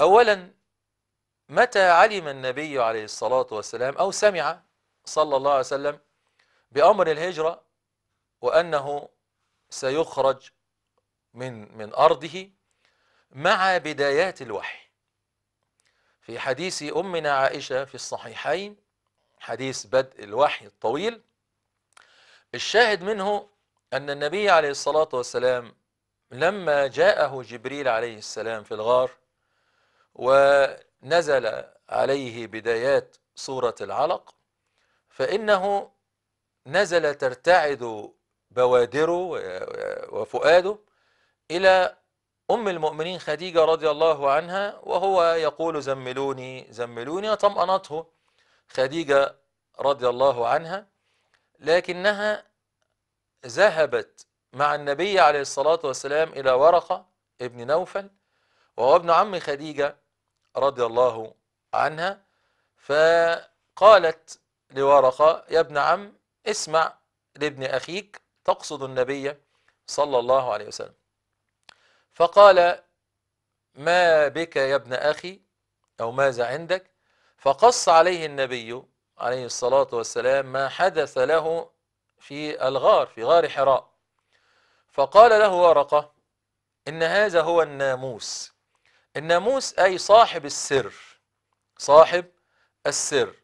أولا متى علم النبي عليه الصلاة والسلام أو سمع صلى الله عليه وسلم بأمر الهجرة وأنه سيخرج من من أرضه مع بدايات الوحي في حديث أمنا عائشة في الصحيحين حديث بدء الوحي الطويل الشاهد منه أن النبي عليه الصلاة والسلام لما جاءه جبريل عليه السلام في الغار ونزل عليه بدايات سورة العلق فإنه نزل ترتعد بوادره وفؤاده إلى أم المؤمنين خديجة رضي الله عنها وهو يقول زملوني زملوني وطمأنته خديجة رضي الله عنها لكنها ذهبت مع النبي عليه الصلاة والسلام إلى ورقة ابن نوفل وهو ابن عم خديجة رضي الله عنها فقالت لورقة يا ابن عم اسمع لابن أخيك تقصد النبي صلى الله عليه وسلم فقال ما بك يا ابن أخي أو ماذا عندك فقص عليه النبي عليه الصلاة والسلام ما حدث له في الغار في غار حراء فقال له ورقة إن هذا هو الناموس الناموس أي صاحب السر صاحب السر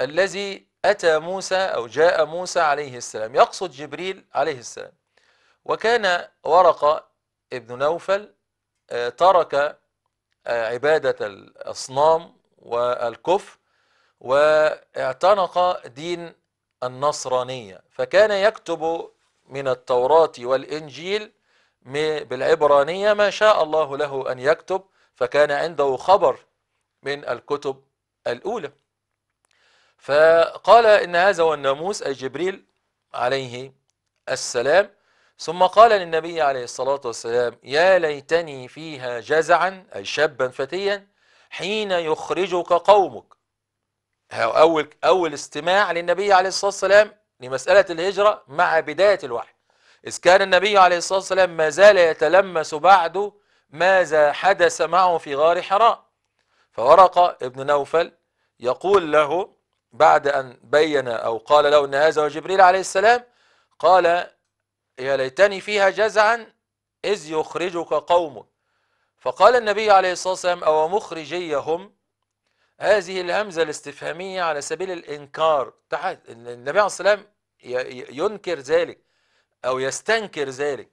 الذي أتى موسى أو جاء موسى عليه السلام يقصد جبريل عليه السلام وكان ورقة ابن نوفل آه، ترك آه، عبادة الأصنام والكفر واعتنق دين النصرانية فكان يكتب من التوراة والإنجيل بالعبرانية ما شاء الله له أن يكتب فكان عنده خبر من الكتب الأولى فقال إن هذا هو الناموس أي جبريل عليه السلام ثم قال للنبي عليه الصلاة والسلام يا ليتني فيها جزعا أي شابا فتيا حين يخرجك قومك أول, أول استماع للنبي عليه الصلاة والسلام لمسألة الهجرة مع بداية الوحي إذ كان النبي عليه الصلاة والسلام ما زال يتلمس بعد ماذا حدث معه في غار حراء فورقة ابن نوفل يقول له بعد أن بين أو قال له أن هذا هو جبريل عليه السلام قال يا ليتني فيها جزعا إذ يخرجك قومك فقال النبي عليه الصلاة والسلام أو مخرجيهم هذه الهمزة الاستفهامية على سبيل الإنكار تحت النبي عليه الصلاة والسلام ينكر ذلك أو يستنكر ذلك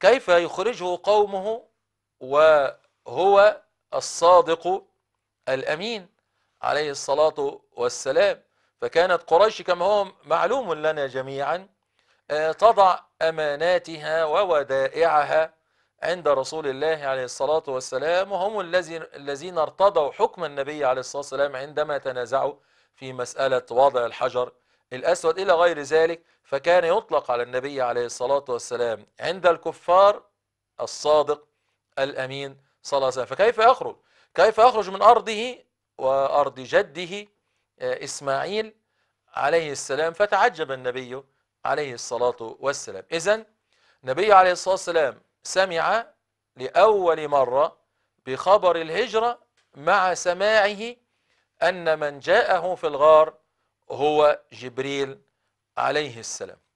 كيف يخرجه قومه وهو الصادق الأمين عليه الصلاة والسلام فكانت قريش كما هو معلوم لنا جميعا آه، تضع أماناتها وودائعها عند رسول الله عليه الصلاة والسلام وهم الذين ارتضوا حكم النبي عليه الصلاة والسلام عندما تنازعوا في مسألة وضع الحجر الأسود إلى غير ذلك فكان يطلق على النبي عليه الصلاة والسلام عند الكفار الصادق الأمين صلى الله عليه وسلم فكيف يخرج كيف يخرج من أرضه وأرض جده آه، إسماعيل عليه السلام فتعجب النبي عليه الصلاة والسلام إذا النبي عليه الصلاة والسلام سمع لأول مرة بخبر الهجرة مع سماعه أن من جاءه في الغار هو جبريل عليه السلام